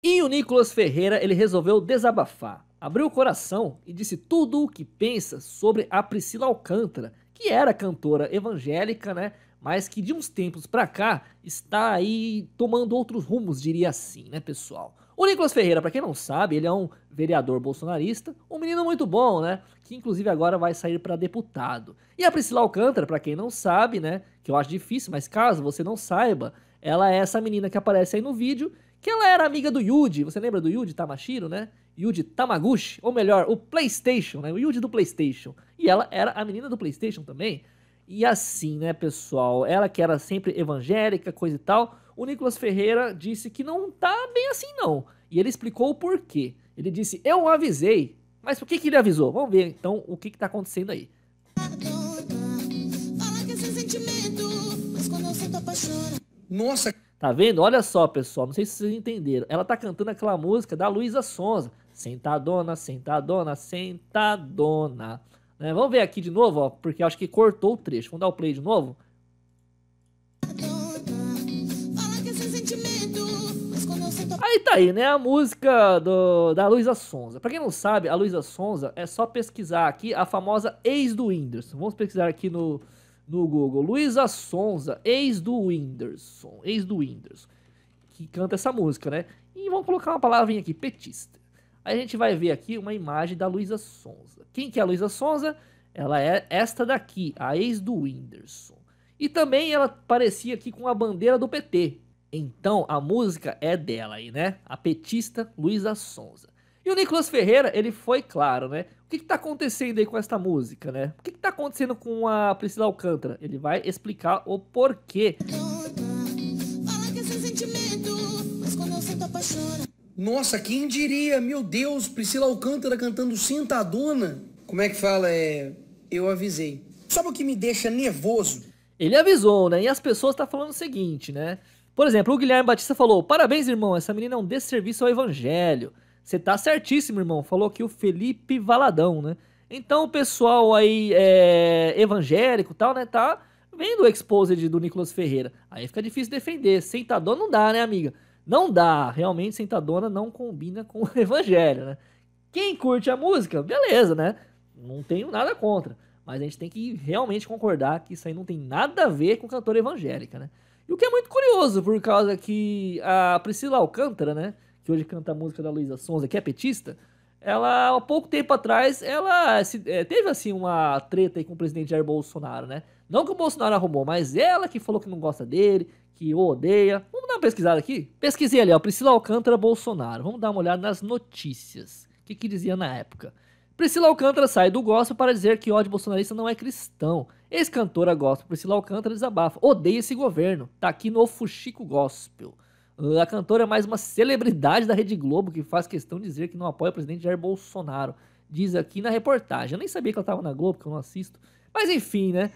E o Nicolas Ferreira, ele resolveu desabafar, abriu o coração e disse tudo o que pensa sobre a Priscila Alcântara, que era cantora evangélica, né? Mas que de uns tempos pra cá está aí tomando outros rumos, diria assim, né, pessoal? O Nicolas Ferreira, para quem não sabe, ele é um vereador bolsonarista, um menino muito bom, né? Que inclusive agora vai sair para deputado. E a Priscila Alcântara, para quem não sabe, né? Que eu acho difícil, mas caso você não saiba, ela é essa menina que aparece aí no vídeo que ela era amiga do Yuji. Você lembra do Yuji Tamashiro, né? Yuji Tamaguchi, ou melhor, o PlayStation, né? O Yuji do PlayStation. E ela era a menina do PlayStation também. E assim, né, pessoal? Ela que era sempre evangélica, coisa e tal. O Nicolas Ferreira disse que não tá bem assim, não. E ele explicou o porquê. Ele disse: Eu avisei. Mas por que, que ele avisou? Vamos ver então o que, que tá acontecendo aí. É Nossa, Tá vendo? Olha só, pessoal, não sei se vocês entenderam. Ela tá cantando aquela música da Luísa Sonza. Sentadona, sentadona, sentadona. Né? Vamos ver aqui de novo, ó, porque acho que cortou o trecho. Vamos dar o play de novo? Aí tá aí, né? A música do, da Luísa Sonza. Pra quem não sabe, a Luísa Sonza é só pesquisar aqui a famosa ex do Whindersson. Vamos pesquisar aqui no, no Google, Luísa Sonza, ex do Whindersson, ex do Whindersson, que canta essa música, né? E vamos colocar uma palavrinha aqui, petista. Aí a gente vai ver aqui uma imagem da Luísa Sonza. Quem que é a Luísa Sonza? Ela é esta daqui, a ex do Whindersson. E também ela parecia aqui com a bandeira do PT. Então a música é dela aí, né? A petista Luísa Sonza. E o Nicolas Ferreira, ele foi claro, né? O que, que tá acontecendo aí com esta música, né? O que, que tá acontecendo com a Priscila Alcântara? Ele vai explicar o porquê. É Nossa, quem diria? Meu Deus, Priscila Alcântara cantando Sinta a Dona. Como é que fala? É... Eu avisei. Sabe o que me deixa nervoso? Ele avisou, né? E as pessoas estão tá falando o seguinte, né? Por exemplo, o Guilherme Batista falou: Parabéns, irmão, essa menina é um desserviço ao evangelho. Você tá certíssimo, irmão. Falou aqui o Felipe Valadão, né? Então o pessoal aí é, evangélico tal, né? Tá vendo o exposed do Nicolas Ferreira. Aí fica difícil defender. Sentadona não dá, né, amiga? Não dá. Realmente, sentadona não combina com o evangelho, né? Quem curte a música, beleza, né? Não tenho nada contra. Mas a gente tem que realmente concordar que isso aí não tem nada a ver com cantora evangélica, né? E o que é muito curioso, por causa que a Priscila Alcântara, né? que hoje canta a música da Luísa Sonza, que é petista, ela, há pouco tempo atrás, ela se, é, teve, assim, uma treta aí com o presidente Jair Bolsonaro, né? Não que o Bolsonaro arrumou, mas ela que falou que não gosta dele, que o odeia. Vamos dar uma pesquisada aqui? Pesquisei ali, ó, Priscila Alcântara Bolsonaro. Vamos dar uma olhada nas notícias. O que, que dizia na época? Priscila Alcântara sai do gospel para dizer que ódio bolsonarista não é cristão. Ex-cantora gospel Priscila Alcântara desabafa. Odeia esse governo. Tá aqui no Fuxico Gospel. A cantora é mais uma celebridade da Rede Globo que faz questão de dizer que não apoia o presidente Jair Bolsonaro. Diz aqui na reportagem. Eu nem sabia que ela estava na Globo, porque eu não assisto. Mas enfim, né?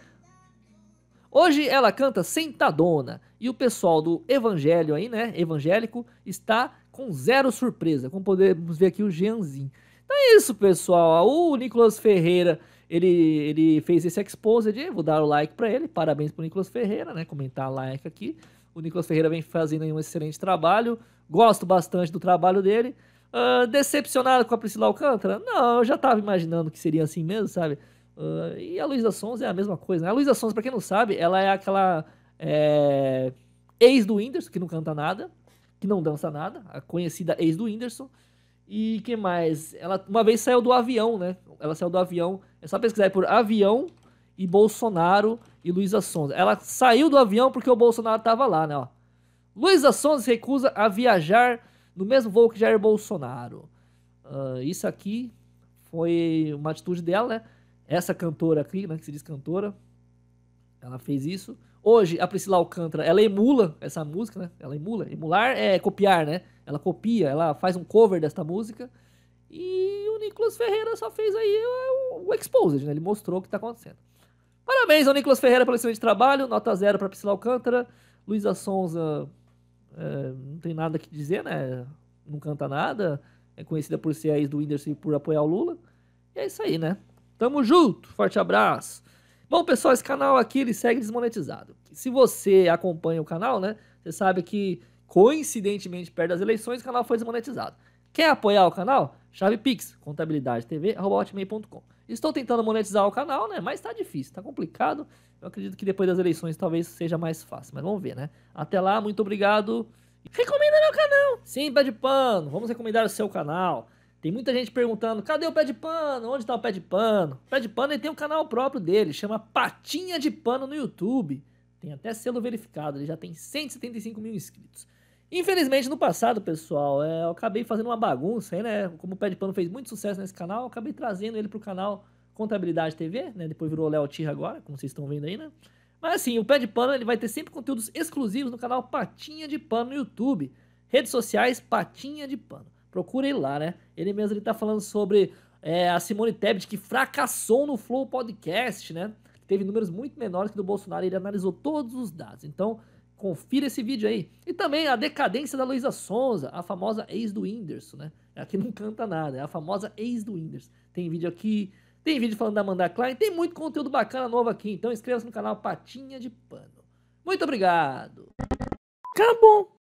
Hoje ela canta Sentadona e o pessoal do Evangelho aí, né? Evangélico está com zero surpresa, como podemos ver aqui o Jeanzinho. Então é isso, pessoal. O Nicolas Ferreira, ele, ele fez esse exposed, vou dar o like para ele. Parabéns pro Nicolas Ferreira, né? Comentar like aqui. O Nicolas Ferreira vem fazendo um excelente trabalho. Gosto bastante do trabalho dele. Uh, decepcionado com a Priscila Alcântara? Não, eu já estava imaginando que seria assim mesmo, sabe? Uh, e a Luísa Sons é a mesma coisa, né? A Luísa Sons, pra quem não sabe, ela é aquela é, ex do Whindersson, que não canta nada, que não dança nada, a conhecida ex do Whindersson. E que mais? Ela uma vez saiu do avião, né? Ela saiu do avião. É só pesquisar por avião e Bolsonaro e Luísa Sonza. Ela saiu do avião porque o Bolsonaro estava lá, né? Ó. Luísa Sonza recusa a viajar no mesmo voo que Jair Bolsonaro. Uh, isso aqui foi uma atitude dela, né? Essa cantora aqui, né, que se diz cantora, ela fez isso. Hoje, a Priscila Alcântara, ela emula essa música, né? Ela emula. Emular é copiar, né? Ela copia, ela faz um cover desta música. E o Nicolas Ferreira só fez aí o, o exposed, né? Ele mostrou o que está acontecendo. Parabéns ao Nicolas Ferreira pelo excelente trabalho, nota zero para Priscila Alcântara. Luísa Sonza, é, não tem nada que dizer, né? Não canta nada. É conhecida por ser a ex do Whindersson e por apoiar o Lula. E é isso aí, né? Tamo junto, forte abraço. Bom, pessoal, esse canal aqui ele segue desmonetizado. Se você acompanha o canal, né? Você sabe que, coincidentemente, perto das eleições, o canal foi desmonetizado. Quer apoiar o canal? Chave Pix, contabilidadetv.com. Estou tentando monetizar o canal, né? Mas tá difícil, tá complicado. Eu acredito que depois das eleições talvez seja mais fácil, mas vamos ver, né? Até lá, muito obrigado. Recomenda meu canal! Sim, pé de pano, vamos recomendar o seu canal. Tem muita gente perguntando, cadê o pé de pano? Onde está o pé de pano? O pé de pano ele tem um canal próprio dele, chama Patinha de Pano no YouTube. Tem até selo verificado, ele já tem 175 mil inscritos. Infelizmente, no passado, pessoal, é, eu acabei fazendo uma bagunça aí, né? Como o Pé de Pano fez muito sucesso nesse canal, eu acabei trazendo ele pro canal Contabilidade TV, né? Depois virou Léo Tirra agora, como vocês estão vendo aí, né? Mas assim, o Pé de Pano ele vai ter sempre conteúdos exclusivos no canal Patinha de Pano no YouTube. Redes sociais, Patinha de Pano. procure ele lá, né? Ele mesmo ele tá falando sobre é, a Simone Tebet, que fracassou no Flow Podcast, né? Teve números muito menores que do Bolsonaro, ele analisou todos os dados. Então, Confira esse vídeo aí. E também a decadência da Luísa Sonza, a famosa ex do Whindersson, né? É a que não canta nada, é a famosa ex do Whindersson. Tem vídeo aqui, tem vídeo falando da Amanda Klein, tem muito conteúdo bacana novo aqui. Então inscreva-se no canal Patinha de Pano. Muito obrigado! Acabou!